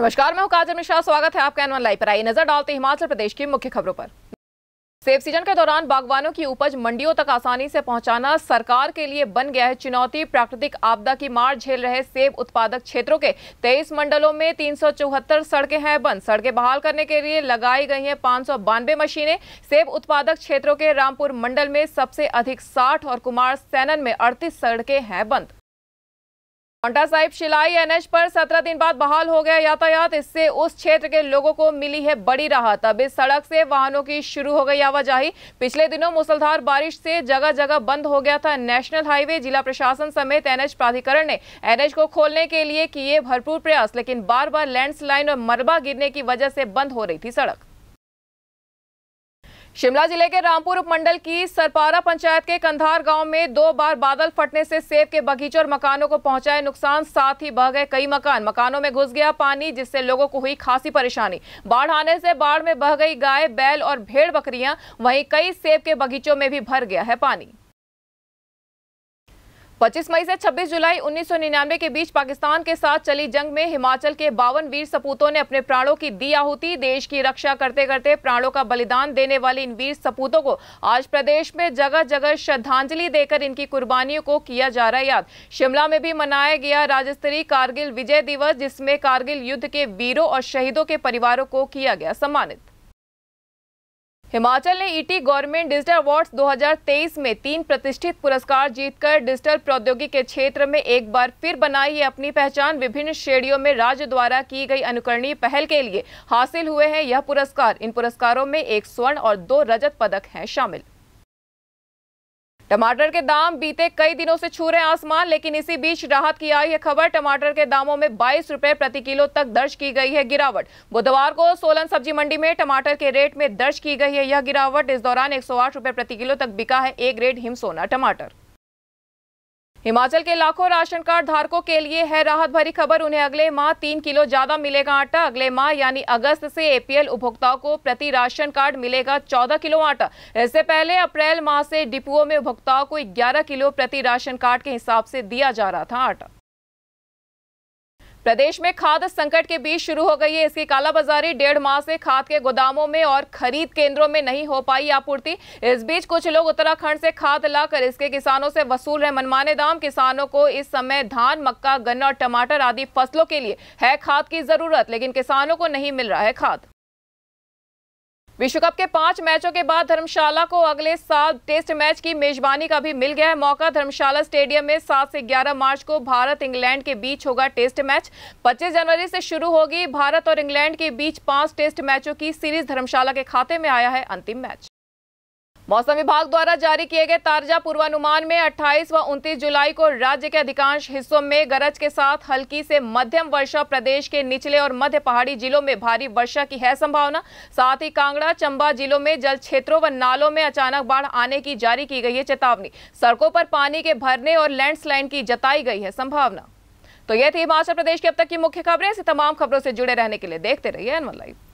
नमस्कार मैं काजल मिश्रा स्वागत है आपका एनवन लाइव पर आई नजर डालते हिमाचल प्रदेश की मुख्य खबरों पर सेब सीजन के दौरान बागवानों की उपज मंडियों तक आसानी से पहुंचाना सरकार के लिए बन गया है चुनौती प्राकृतिक आपदा की मार झेल रहे सेब उत्पादक क्षेत्रों के 23 मंडलों में तीन सड़कें हैं बंद सड़कें बहाल करने के लिए लगाई गई हैं पाँच मशीनें सेब उत्पादक क्षेत्रों के रामपुर मंडल में सबसे अधिक साठ और कुमार सैनन में अड़तीस सड़कें हैं बंद पांटा साहिब शिलाई एनएच पर 17 दिन बाद बहाल हो गया यातायात इससे उस क्षेत्र के लोगों को मिली है बड़ी राहत अब इस सड़क से वाहनों की शुरू हो गई आवाजाही पिछले दिनों मूसलधार बारिश से जगह जगह बंद हो गया था नेशनल हाईवे जिला प्रशासन समेत एनएच प्राधिकरण ने एनएच को खोलने के लिए किए भरपूर प्रयास लेकिन बार बार लैंड और मलबा गिरने की वजह से बंद हो रही थी सड़क शिमला जिले के रामपुर उपमंडल की सरपारा पंचायत के कंधार गांव में दो बार बादल फटने से सेब के बगीचे और मकानों को पहुंचाए नुकसान साथ ही बह गए कई मकान मकानों में घुस गया पानी जिससे लोगों को हुई खासी परेशानी बाढ़ आने से बाढ़ में बह गई गाय बैल और भेड़ बकरियां वहीं कई सेब के बगीचों में भी भर गया है पानी 25 मई से 26 जुलाई 1999 के बीच पाकिस्तान के साथ चली जंग में हिमाचल के बावन वीर सपूतों ने अपने प्राणों की दी आहुति देश की रक्षा करते करते प्राणों का बलिदान देने वाले इन वीर सपूतों को आज प्रदेश में जगह जगह श्रद्धांजलि देकर इनकी कुर्बानियों को किया जा रहा है याद शिमला में भी मनाया गया राज्य स्तरीय कारगिल विजय दिवस जिसमें कारगिल युद्ध के वीरों और शहीदों के परिवारों को किया गया सम्मानित हिमाचल ने ET e government digital awards 2023 में तीन प्रतिष्ठित पुरस्कार जीतकर डिजिटल प्रौद्योगिकी के क्षेत्र में एक बार फिर बनाई है अपनी पहचान विभिन्न श्रेणियों में राज्य द्वारा की गई अनुकरणीय पहल के लिए हासिल हुए हैं यह पुरस्कार इन पुरस्कारों में एक स्वर्ण और दो रजत पदक हैं शामिल टमाटर के दाम बीते कई दिनों से छू रहे आसमान लेकिन इसी बीच राहत की आई है खबर टमाटर के दामों में बाईस रुपए प्रति किलो तक दर्ज की गई है गिरावट बुधवार को सोलन सब्जी मंडी में टमाटर के रेट में दर्ज की गई है यह गिरावट इस दौरान एक सौ प्रति किलो तक बिका है एक ग्रेड हिमसोना टमाटर हिमाचल के लाखों राशन कार्ड धारकों के लिए है राहत भरी खबर उन्हें अगले माह तीन किलो ज्यादा मिलेगा आटा अगले माह यानी अगस्त से एपीएल उपभोक्ताओं को प्रति राशन कार्ड मिलेगा चौदह किलो आटा इससे पहले अप्रैल माह से डिपुओं में उपभोक्ताओं को ग्यारह किलो प्रति राशन कार्ड के हिसाब से दिया जा रहा था आटा प्रदेश में खाद संकट के बीच शुरू हो गई है इसकी कालाबाजारी डेढ़ माह से खाद के गोदामों में और खरीद केंद्रों में नहीं हो पाई आपूर्ति इस बीच कुछ लोग उत्तराखंड से खाद लाकर इसके किसानों से वसूल रहे मनमाने दाम किसानों को इस समय धान मक्का गन्ना और टमाटर आदि फसलों के लिए है खाद की जरूरत लेकिन किसानों को नहीं मिल रहा है खाद विश्व कप के पांच मैचों के बाद धर्मशाला को अगले साल टेस्ट मैच की मेजबानी का भी मिल गया है मौका धर्मशाला स्टेडियम में 7 से 11 मार्च को भारत इंग्लैंड के बीच होगा टेस्ट मैच 25 जनवरी से शुरू होगी भारत और इंग्लैंड के बीच पांच टेस्ट मैचों की सीरीज धर्मशाला के खाते में आया है अंतिम मैच मौसम विभाग द्वारा जारी किए गए ताजा पूर्वानुमान में 28 व 29 जुलाई को राज्य के अधिकांश हिस्सों में गरज के साथ हल्की से मध्यम वर्षा प्रदेश के निचले और मध्य पहाड़ी जिलों में भारी वर्षा की है संभावना साथ ही कांगड़ा चंबा जिलों में जल क्षेत्रों व नालों में अचानक बाढ़ आने की जारी की गई है चेतावनी सड़कों पर पानी के भरने और लैंडस्लाइड की जताई गई है संभावना तो यह थी हिमाचल प्रदेश की अब तक की मुख्य खबरें ऐसी तमाम खबरों से जुड़े रहने के लिए देखते रहिए एनवन लाइव